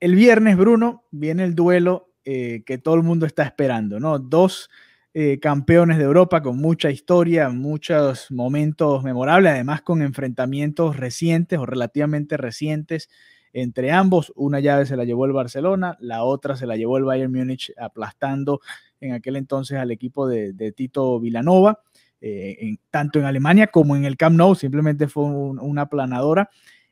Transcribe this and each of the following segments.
el viernes, Bruno, viene el duelo eh, que todo el mundo está esperando, ¿no? Dos eh, campeones de Europa con mucha historia, muchos momentos memorables, además con enfrentamientos recientes o relativamente recientes entre ambos. Una llave se la llevó el Barcelona, la otra se la llevó el Bayern Múnich aplastando en aquel entonces al equipo de, Tito Vilanova, eh, tanto en Alemania como en el Camp Nou, simplemente fue una aplanadora.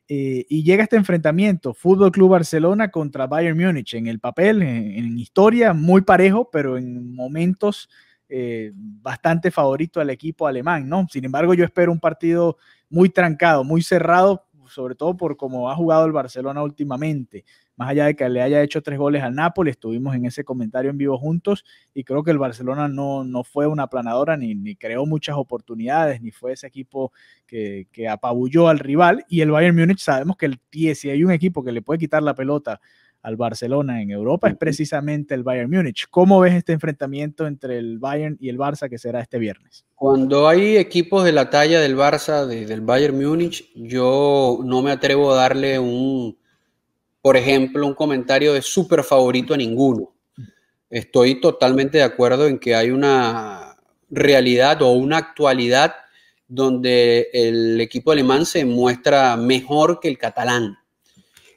Eh, y llega este enfrentamiento, Fútbol Club Barcelona contra Bayern Múnich, en el papel, en, historia, muy parejo, pero en momentos eh, bastante favorito al equipo alemán, ¿no? Sin embargo, yo espero un partido muy trancado, muy cerrado, sobre todo por cómo ha jugado el Barcelona últimamente más allá de que le haya hecho tres goles al nápoles estuvimos en ese comentario en vivo juntos y creo que el Barcelona no, no fue una aplanadora, ni, ni, creó muchas oportunidades, ni fue ese equipo que, apabulló al rival. Y el Bayern Múnich sabemos que el, si hay un equipo que le puede quitar la pelota al Barcelona en Europa es precisamente el Bayern Múnich. ¿Cómo ves este enfrentamiento entre el Bayern y el Barça que será este viernes? Cuando hay equipos de la talla del Barça, del Bayern Múnich, yo no me atrevo a darle un, por ejemplo, un comentario de súper favorito a ninguno. Estoy totalmente de acuerdo en que hay una realidad o una actualidad donde el equipo alemán se muestra mejor que el catalán.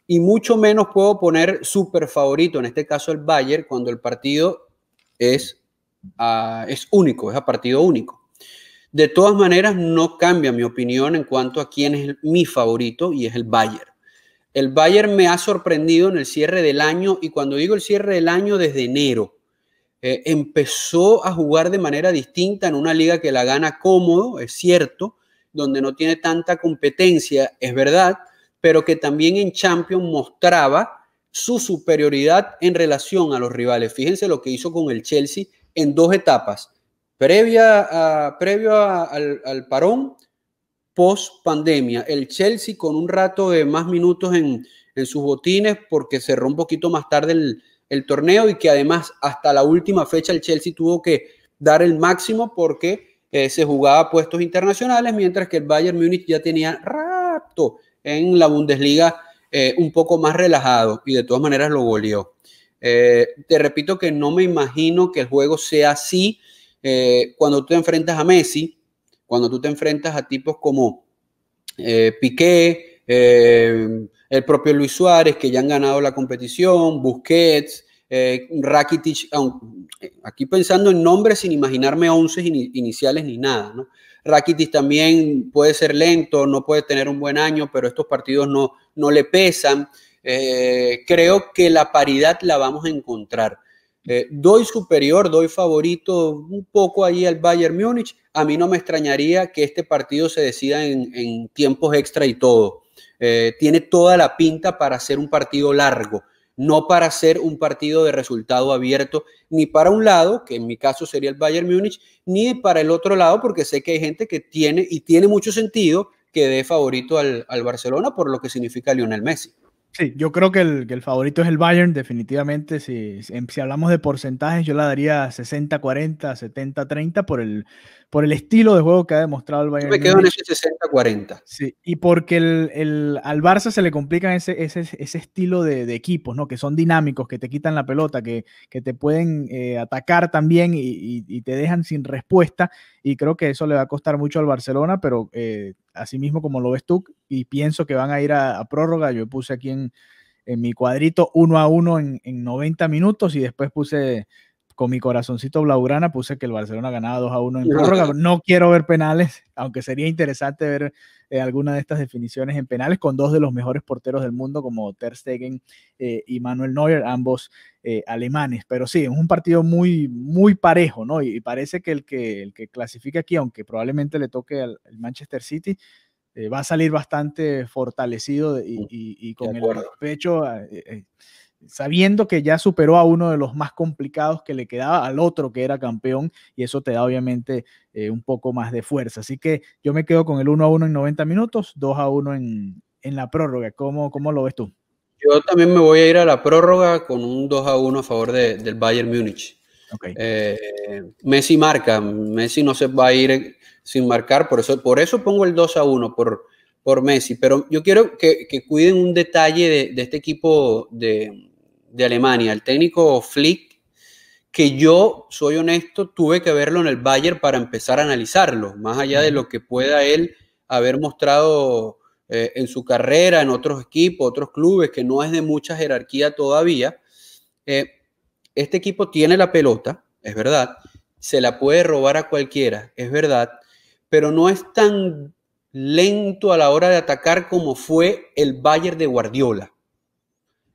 Y mucho menos puedo poner súper favorito, en este caso el Bayern, cuando el partido es, ah, es único, es a partido único. De todas maneras, no cambia mi opinión en cuanto a quién es mi favorito y es el Bayern. El Bayern me ha sorprendido en el cierre del año y cuando digo el cierre del año desde enero. Eh, empezó a jugar de manera distinta en una liga que la gana cómodo, es cierto, donde no tiene tanta competencia, es verdad, pero que también en Champions mostraba su superioridad en relación a los rivales. Fíjense lo que hizo con el Chelsea en dos etapas, previa a, previo al parón post pandemia. El Chelsea con un rato de más minutos en, sus botines porque cerró un poquito más tarde el, torneo y que además hasta la última fecha el Chelsea tuvo que dar el máximo porque eh, se jugaba puestos internacionales, mientras que el Bayern Múnich ya tenía rato en la Bundesliga eh, un poco más relajado y de todas maneras lo goleó. Eh, te repito que no me imagino que el juego sea así cuando tú te enfrentas a Messi cuando tú te enfrentas a tipos como eh, Piqué, eh, el propio Luis Suárez, que ya han ganado la competición, Busquets, eh, aquí pensando en nombres sin imaginarme once iniciales ni nada, ¿no? Rakitic también puede ser lento, no puede tener un buen año, pero estos partidos no, le pesan. Eh, creo que la paridad la vamos a encontrar. Eh, doy superior, doy favorito un poco ahí al Bayern Múnich. A mí no me extrañaría que este partido se decida en, tiempos extra y todo. Eh, tiene toda la pinta para ser un partido largo, no para ser un partido de resultado abierto, ni para un lado, que en mi caso sería el Bayern Múnich, ni para el otro lado, porque sé que hay gente que tiene, y tiene mucho sentido, que dé favorito al Barcelona por lo que significa Lionel Messi. Sí, yo creo que el, favorito es el Bayern, definitivamente. Si, si em, hablamos de porcentajes, yo la daría 60-40, 70-30 por el por el estilo de juego que ha demostrado el Bayern. Yo me quedo en ese 60-40. Sí, y porque el, al Barça se le complica ese, ese, estilo de, equipos, ¿no? Que son dinámicos, que te quitan la pelota, que, te pueden eh, atacar también y, te dejan sin respuesta. Y creo que eso le va a costar mucho al Barcelona, pero eh, así mismo como lo ves tú, y pienso que van a ir a, prórroga. Yo puse aquí en, mi cuadrito uno a uno en, en 90 minutos y después puse con mi corazoncito blaugrana puse que el Barcelona ganaba 2 a 1 en prórroga. No quiero ver penales, aunque sería interesante ver eh, alguna de estas definiciones en penales con dos de los mejores porteros del mundo como Ter Stegen eh, y Manuel Neuer, ambos eh, alemanes. Pero sí, es un partido muy, muy parejo, ¿no? Y, parece que el que, el que clasifica aquí, aunque probablemente le toque al, Manchester City, va a salir bastante fortalecido mm, y, y con el pecho sabiendo que ya superó a uno de los más complicados que le quedaba al otro que era campeón y eso te da obviamente eh, un poco más de fuerza. Así que yo me quedo con el 1 a 1 en 90 minutos, 2 a 1 en, la prórroga. ¿Cómo, ¿Cómo, lo ves tú? Yo también me voy a ir a la prórroga con un 2 a 1 a favor del Bayern Múnich. Eh, Messi marca, Messi no se va a ir sin marcar, por eso, por eso pongo el 2 a 1 por, por Messi, pero yo quiero que, cuiden un detalle de, de este equipo de, de Alemania, el técnico Flick, que yo, soy honesto, tuve que verlo en el Bayern para empezar a analizarlo, más allá de lo que pueda él haber mostrado eh, en su carrera, en otros equipos, otros clubes, que no es de mucha jerarquía todavía. Eh, este equipo tiene la pelota, es verdad, se la puede robar a cualquiera, es verdad, pero no es tan lento a la hora de atacar como fue el Bayern de Guardiola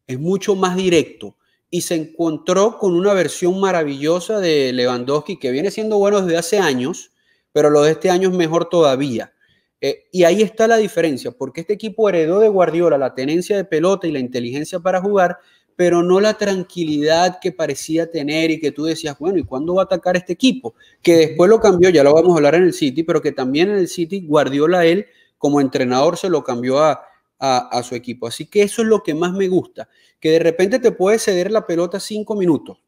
es mucho más directo y se encontró con una versión maravillosa de Lewandowski que viene siendo bueno desde hace años, pero lo de este año es mejor todavía. Eh, y ahí está la diferencia, porque este equipo heredó de Guardiola la tenencia de pelota y la inteligencia para jugar, pero no la tranquilidad que parecía tener y que tú decías, bueno, ¿y cuándo va a atacar este equipo? Que después lo cambió, ya lo vamos a hablar en el City, pero que también en el City Guardiola él como entrenador se lo cambió a a, su equipo. Así que eso es lo que más me gusta, que de repente te puede ceder la pelota cinco minutos,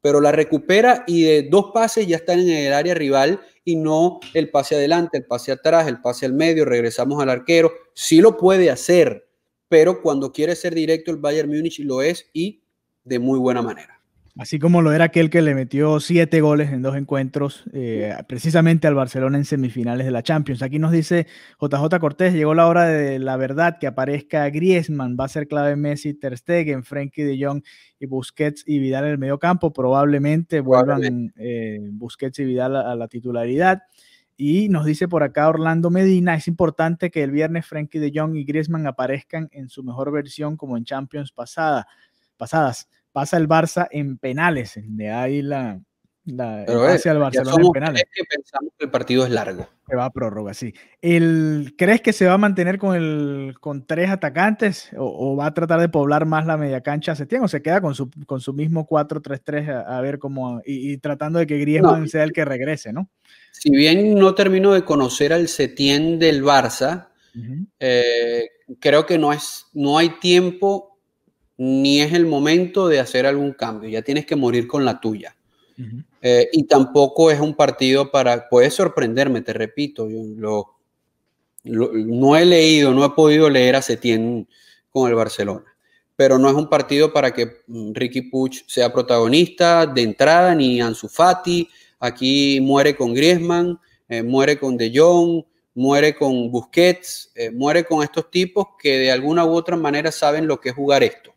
pero la recupera y de dos pases ya están en el área rival y no el pase adelante, el pase atrás, el pase al medio, regresamos al arquero. Sí lo puede hacer, pero cuando quiere ser directo el Bayern Múnich lo es y de muy buena manera. Así como lo era aquel que le metió siete goles en dos encuentros, eh, precisamente al Barcelona en semifinales de la Champions. Aquí nos dice JJ Cortés, llegó la hora de la verdad que aparezca Griezmann, va a ser clave Messi, Ter Stegen, Frenkie de Jong y Busquets y Vidal en el medio campo. Probablemente vuelvan eh, Busquets y Vidal a, la titularidad. Y nos dice por acá Orlando Medina, es importante que el viernes Frenkie de Jong y Griezmann aparezcan en su mejor versión como en Champions pasada, pasadas pasa el Barça en penales. De ahí la, el eh, Barcelona en penales. que pensamos que el partido es largo. Se va a prórroga, sí. El, ¿Crees que se va a mantener con, el, con tres atacantes o, va a tratar de poblar más la media cancha a Setién o se queda con su, con su mismo 4-3-3 a, ver cómo y, tratando de que Griezmann sea el que regrese, ¿no? Si bien no termino de conocer al Setién del Barça, eh, creo que no, es, no hay tiempo ni es el momento de hacer algún cambio, ya tienes que morir con la tuya. Eh, y tampoco es un partido para, Puedes sorprenderme, te repito, yo no he leído, no he podido leer a Setién con el Barcelona, pero no es un partido para que mm, Ricky Puch sea protagonista de entrada, ni Ansu Fati, aquí muere con Griezmann, eh, muere con De Jong, muere con Busquets, eh, muere con estos tipos que de alguna u otra manera saben lo que es jugar esto.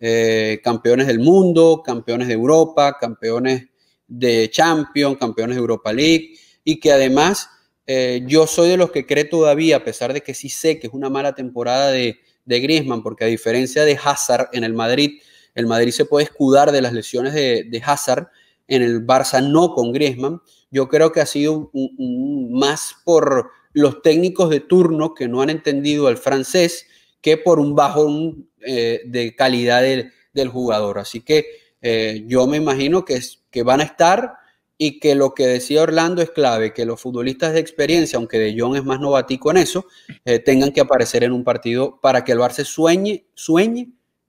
Eh, campeones del mundo, campeones de Europa, campeones de Champions, campeones de Europa League, y que además eh, yo soy de los que cree todavía, a pesar de que sí sé que es una mala temporada de, Griezmann, porque a diferencia de Hazard en el Madrid, el Madrid se puede escudar de las lesiones de, Hazard, en el Barça no con Griezmann, yo creo que ha sido más por los técnicos de turno que no han entendido al francés, que por un bajón eh, de calidad del, jugador. Así que eh, yo me imagino que, que van a estar y que lo que decía Orlando es clave, que los futbolistas de experiencia, aunque De Jong es más novatico en eso, eh, tengan que aparecer en un partido para que el Barça sueñe, sueñe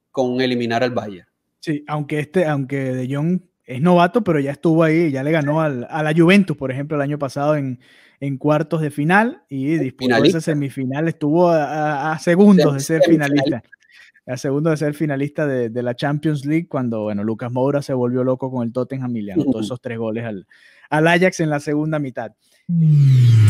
con eliminar al Bayern. Sí, aunque este, aunque De Jong es novato, pero ya estuvo ahí, ya le ganó al, a la Juventus, por ejemplo, el año pasado en, cuartos de final y disputó esa semifinal, estuvo a, segundos de ser finalista. A segundos de ser finalista de, la Champions League cuando, bueno, Lucas Moura se volvió loco con el Tottenham y le esos tres goles al, al Ajax en la segunda mitad. Mm.